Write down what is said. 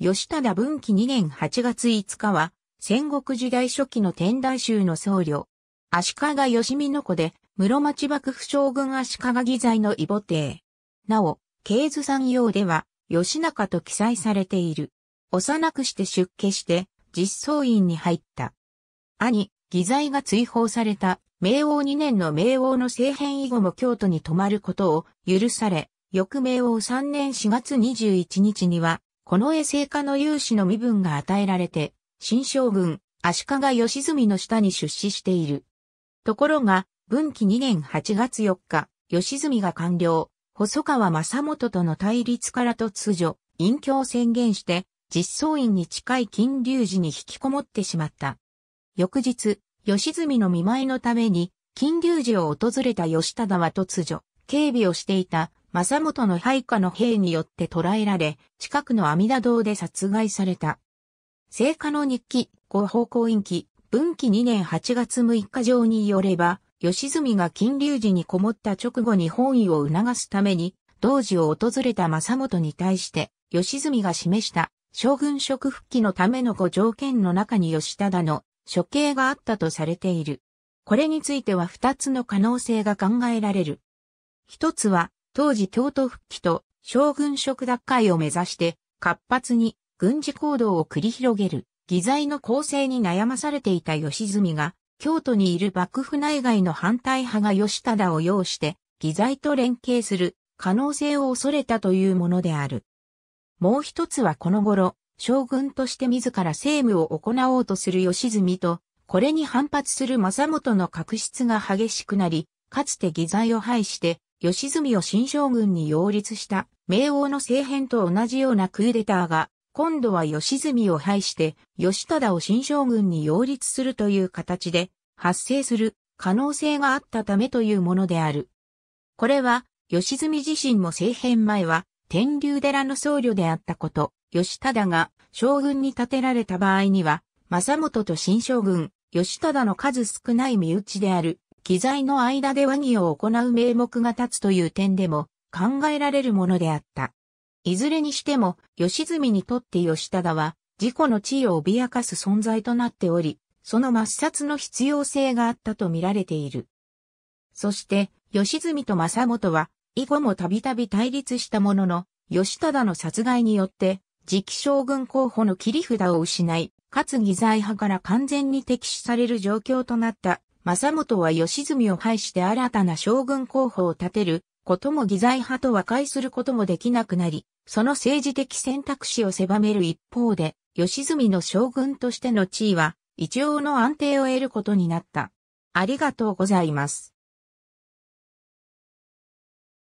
吉忠文紀2年8月5日は、戦国時代初期の天台宗の僧侶。足利義美の子で、室町幕府将軍足利義在の異母帝。なお、経図産業では、吉中と記載されている。幼くして出家して、実相院に入った。兄、義在が追放された、明王2年の明王の政変以後も京都に泊まることを許され、翌明王3年4月21日には、この衛生家の有志の身分が与えられて、新将軍、足利義澄の下に出資している。ところが、文紀2年8月4日、義澄が完了、細川正元との対立から突如、隠居を宣言して、実相院に近い金龍寺に引きこもってしまった。翌日、義澄の見舞いのために、金龍寺を訪れた義忠は突如、警備をしていた正元の配下の兵によって捕らえられ、近くの阿弥陀堂で殺害された。聖火の日記、後方向院記、文記2年8月6日上によれば、吉住が金龍寺にこもった直後に本意を促すために、道時を訪れた正元に対して、吉住が示した将軍職復帰のための5条件の中に吉忠の処刑があったとされている。これについては2つの可能性が考えられる。一つは、当時京都復帰と将軍職奪回を目指して活発に軍事行動を繰り広げる義材の構成に悩まされていた義澄が京都にいる幕府内外の反対派が吉忠を要して義材と連携する可能性を恐れたというものである。もう一つはこの頃、将軍として自ら政務を行おうとする義澄と、これに反発する政元の確執が激しくなり、かつて偽材を排して、吉住を新将軍に擁立した明王の政変と同じようなクーデターが、今度は吉住を廃して、吉忠を新将軍に擁立するという形で、発生する可能性があったためというものである。これは、吉住自身も政変前は、天竜寺の僧侶であったこと、吉忠が将軍に立てられた場合には、正元と新将軍、吉忠の数少ない身内である、機材の間で和議を行う名目が立つという点でも考えられるものであった。いずれにしても、吉住にとって吉忠は、自己の地位を脅かす存在となっており、その抹殺の必要性があったと見られている。そして、吉住と正元は、以後もたびたび対立したものの、吉忠の殺害によって、次期将軍候補の切り札を失い、かつ義財派から完全に敵視される状況となった政元は吉住を廃して新たな将軍候補を立てることも義財派と和解することもできなくなり、その政治的選択肢を狭める一方で、吉住の将軍としての地位は一応の安定を得ることになった。ありがとうございます。